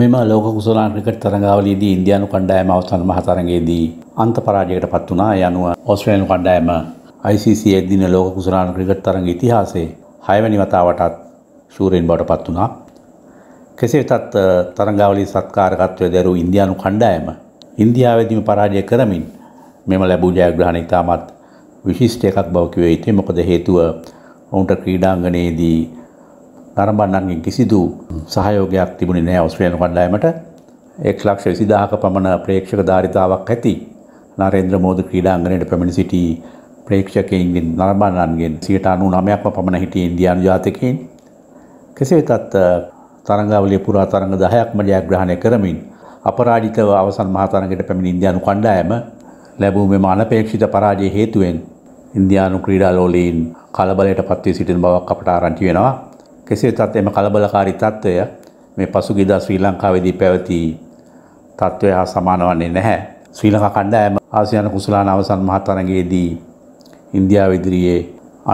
මෙම ලෝක කුසලා ක්‍රිකට් තරඟාවලේදී ඉන්දියානු කණ්ඩායම අවසන් මහ තරඟයේදී අන්ත පරාජයකට පත් වුණා. ඒ අනුව ඕස්ට්‍රේලියානු කණ්ඩායම ICC එක්දින ලෝක කුසලා ක්‍රිකට් තරඟ ඉතිහාසයේ 6 වෙනි වතාවටත් ශූරයෙන් බවට පත් වුණා. කෙසේ වෙතත් තරඟාවලියේ සත්කාරකත්වය දැරූ ඉන්දියානු කණ්ඩායම ඉන්දියාවේදීම පරාජය කරමින් මෙම ලැබූ ජයග්‍රහණය ඉතාමත් විශිෂ්ට එකක් බව කිව යුතුයි. මොකද හේතුව ඔවුන්ට ක්‍රීඩාංගණයේදී තරම්බන්නන්ගෙන් කිසිදු සහයෝගයක් තිබුණි නෑ ඔස්ට්‍රේන කණ්ඩායමට එක් ලක්ෂ විසිදාහක පමණ ප්‍රේක්ෂක ධාරිතාවක් ඇති නරේන්ද්‍ර මෝද ක්‍රීඩාංගණයට පැමිණ සිටි ප්‍රේක්ෂකයින්ගෙන් නරඹන්නන්ගෙන් සිට අනු නමයක්ම පමණ හිටිය ඉන්දියානු ජාතිකයින් කෙසේ වෙතත් තරංගාවලිය පුරා තරඟ දහයක්ම ජයග්‍රහණය කරමින් අපරාජිතව අවසන් මහතරඟයට පැමිණ ඉන්දියානු කණ්ඩායම ලැබූ මෙම අනපේක්ෂිත පරාජය හේතුවෙන් ඉන්දියානු ක්‍රීඩා ලෝලීන් කලබලයට පත්වී සිටින බවක් අපට ආරංචි වෙනවා කෙසේ තත් එම කලබලකාරී තත්ත්වය මේ පසුගිදා ශ්‍රී ලංකාවේදී පැවති තත්ත්වය හා සමාන වන්නේ නැහැ. ශ්‍රී ලංකා කණ්ඩායම ආසියානු කුසලාන අවසන් මහතරගයේදී ඉන්දියාව ඉදිරියේ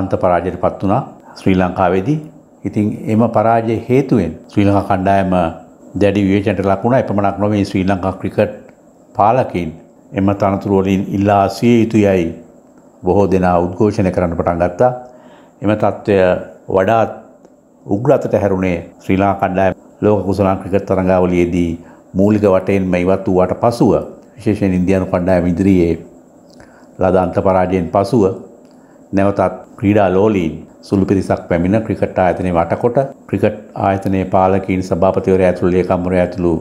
අන්ත පරාජයට පත් වුණා ශ්‍රී ලංකාවේදී. ඉතින් එම පරාජය හේතුවෙන් ශ්‍රී ලංකා කණ්ඩායම දැඩි විවේචනයට ලකුණා එපමණක් නොවේ ශ්‍රී ලංකා ක්‍රිකට් පාලකින් එම තනතුරු වලින් ඉල්ලා සිය යුතුයයි බොහෝ දෙනා උද්ඝෝෂණය කරන්න පටන් ගත්තා. එම තත්ත්වය වඩාත් උග්‍රතට හැරුණේ ශ්‍රී ලංකා කණ්ඩායම ලෝක කුසල ක්‍රිකට් තරඟාවලියේදී මූලික වටයෙන්ම ඉවත් වූාට පසුව විශේෂයෙන් ඉන්දියානු කණ්ඩායම ඉදිරියේ ලද අන්ත පරාජයෙන් පසුව නැවතත් ක්‍රීඩා ලෝලීන් සුළු පිරිසක් පැමිණ ක්‍රිකට් ආයතනයේ වටකොට ක්‍රිකට් ආයතනයේ පාලකීන් සභාපතිවරයා ඇතුළු ලේකම්වරයා ඇතුළු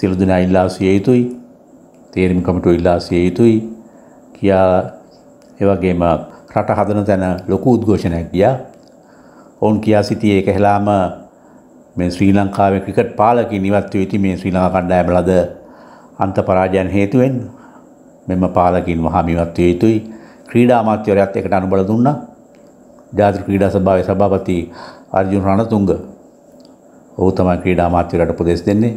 සියලු දෙනා ඉල්ලා සිය යුතුයි තේරීම් කමිටුව ඉල්ලා සිය යුතුයි කියා ඒ වගේම රට හදන තැන ලොකු උද්ඝෝෂණයක් ගියා ඔවුන් කියා සිටියේ ඒක හෙලාම මේ ශ්‍රී ලංකාවේ ක්‍රිකට් පාලකින් ඉවත් වී සිටි මේ ශ්‍රී ලංකා කණ්ඩායම ලද අන්ත පරාජයන් හේතුවෙන් මෙම පාලකින් වහාම ඉවත් විය යුතුයි ක්‍රීඩා අමාත්‍යවරයාත් ඒකට අනුබල දුන්නා ජාතික ක්‍රීඩා සභාවේ සභාපති අර්ජුන රණතුංග ඔහු තමයි ක්‍රීඩා අමාත්‍යවරයාට උපදෙස් දෙන්නේ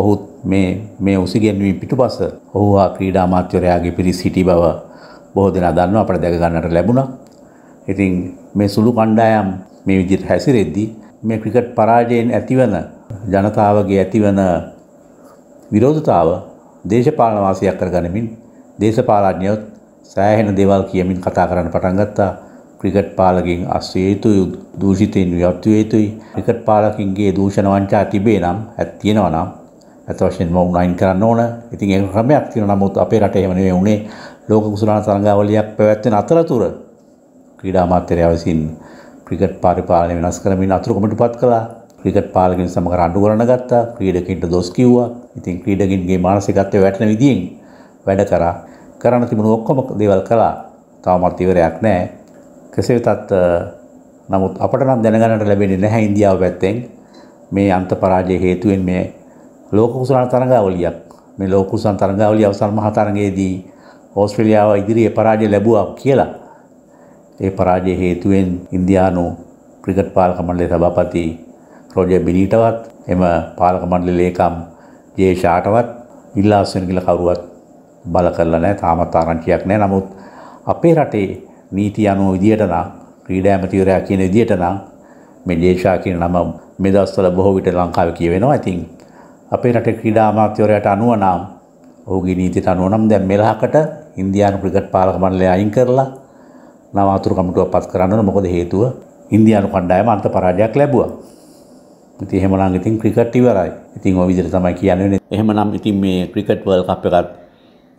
ඔහුත් මේ මේ උසිගැන්වීම පිටුපස ඔහු ආ ක්‍රීඩා අමාත්‍යවරයාගේ පිරිස සිටි බව බොහෝ දෙනා දන්නවා අපට දැක ගන්නට ලැබුණා. ඉතින් මේ සුළු කණ්ඩායම් මේ විදිහට හැසිරෙද්දී මේ ක්‍රිකට් පරාජයෙන් ඇතිවන ජනතාවගේ ඇතිවන විරෝධතාව දේශපාලන වාසියක් කරගනිමින් දේශපාලඥයොත් සෑහෙන දේවල් කියමින් කතා කරන්න පටන් ගත්තා ක්‍රිකට් පාලකින් අස්විය යුතුයි දූෂිතයෙන් ව්‍යත්විය යුතුයි ක්‍රිකට් පාලකින්ගේ දූෂණ වංචා තිබේ නම් ඇත්තියෙනවා නම් ඇත වශයෙන් මොවුන් අයින් කරන්න ඕන ඉතින් ඒ ක්‍රමයක් තියෙන නමුත් අපේ රටේ එහෙම නෙවෙයි උනේ ලෝක කුසලාන තරඟාවලියක් පැවැත්වෙන අතරතුර ක්‍රීඩා මාත්‍යරය විසින් ක්‍රිකට් පරිපාලනය වෙනස් කරමින් අතුරකමට පත් කලා ක්‍රිකට් පාලකින් සමඟ රණ්ඩු කරන ගත්තා ක්‍රීඩකින්ට දොස් කිව්වා ඉතින් ක්‍රීඩකින්ගේ මානසිකත්වය වැටන විදියෙන් වැඩ කරා කරන්න තිබුණු ඔක්කොම දේවල් කළා තවමත් ඉවරයක් නෑ කෙසේ වෙතත් නමුත් අපට නම් දැනගන්නට ලැබෙන්නේ නැහැ ඉන්දියාව පැත්තෙන් මේ අන්ත පරාජය හේතුවෙන් මේ ලෝක කුසලාන තරඟාවලියක් මේ ලෝක කුසලාන තරඟාවලිය අවසන් මහතරඟයේදී ඕස්ට්‍රේලියාව ඉදිරියේ පරාජය ලැබුවා කියලා ඒ පරාජය හේතුවෙන් ඉන්දියානු ක්‍රිකට් පාලක මණ්ඩලයේ සභාපති රොජර් බිනීටවත් එම පාලක මණ්ඩලයේ ලේකම් ජේ ෂාටවත් ඉල්ලාස් වෙන කියලා කවුරුවත් බල කරලා නැහැ තාමත් ආරංචියක් නැහැ නමුත් අපේ රටේ නීති අනුව විදියට නම් ක්‍රීඩා ඇමතිවරයා කියන විදියට නම් මේ ජේෂා කියන නම මේ දවස්වල බොහෝ විට ලංකාවේ කියවෙනවා. ඉතින් අපේ රටේ ක්‍රීඩා අමාත්‍යවරයාට අනුව නම් ඔහුගේ නීතියට අනුව නම් දැන් මෙලහකට ඉන්දියානු ක්‍රිකට් පාලක මණ්ඩලය අයින් කරලා නවාතුර කමිටුවක් පත් කරන්න මොකද හේතුව ඉන්දියානු කණ්ඩායම අන්ත පරාජයක් ලැබුවා. ඉතින් එහෙමනම් ඉතින් ක්‍රිකට් ඉවරයි. ඉතින් ওই විදිහට තමයි කියන්නේ. එහෙමනම් ඉතින් මේ ක්‍රිකට් වර්ල්ඩ් කප් එකත්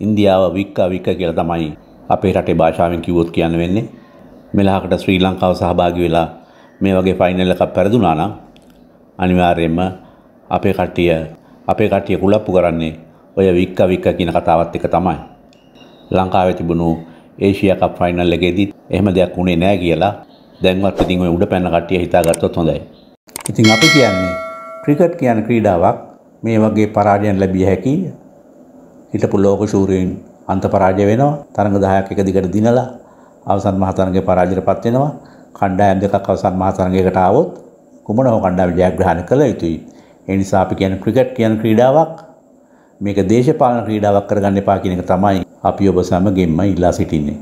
ඉන්දියාව වික්ක වික්ක කියලා තමයි අපේ රටේ භාෂාවෙන් කිව්වොත් කියන්න වෙන්නේ. මෙලහකට ශ්‍රී ලංකාව සහභාගී වෙලා මේ වගේ ෆයිනල් එකක් පෙරදුනා නම් අනිවාර්යයෙන්ම අපේ කට්ටිය අපේ කට්ටිය කුලප්පු කරන්නේ ඔය වික්ක වික්ක කියන කතාවත් එක තමයි. ලංකාවේ තිබුණු ඒෂියා කප් ෆයිනල් එකේදී එහෙම දෙයක් වුණේ නැහැ කියලා දැන්වත් ඉතින් ඔය උඩ පැන කට්ටිය හිතාගත්තොත් හොඳයි. ඉතින් අපි කියන්නේ ක්‍රිකට් කියන ක්‍රීඩාවක් මේ වගේ පරාජයන් ලැබිය හැකි හිටපු ලෝක ශූරයන් අන්ත පරාජය වෙනවා තරඟ 10ක් එක දිගට දිනලා අවසන් මහ තරඟේ පරාජයටපත් වෙනවා කණ්ඩායම් දෙකක් අවසන් මහ තරඟයකට ආවොත් කුමන හෝ කණ්ඩායම් ජයග්‍රහණය කළ යුතුයි ඒ නිසා අපි කියන ක්‍රිකට් කියන ක්‍රීඩාවක් මේක දේශපාලන ක්‍රීඩාවක් කරගන්න එපා කියන එක තමයි අපි ඔබ සමගෙන්ම ඉල්ලා සිටින්නේ.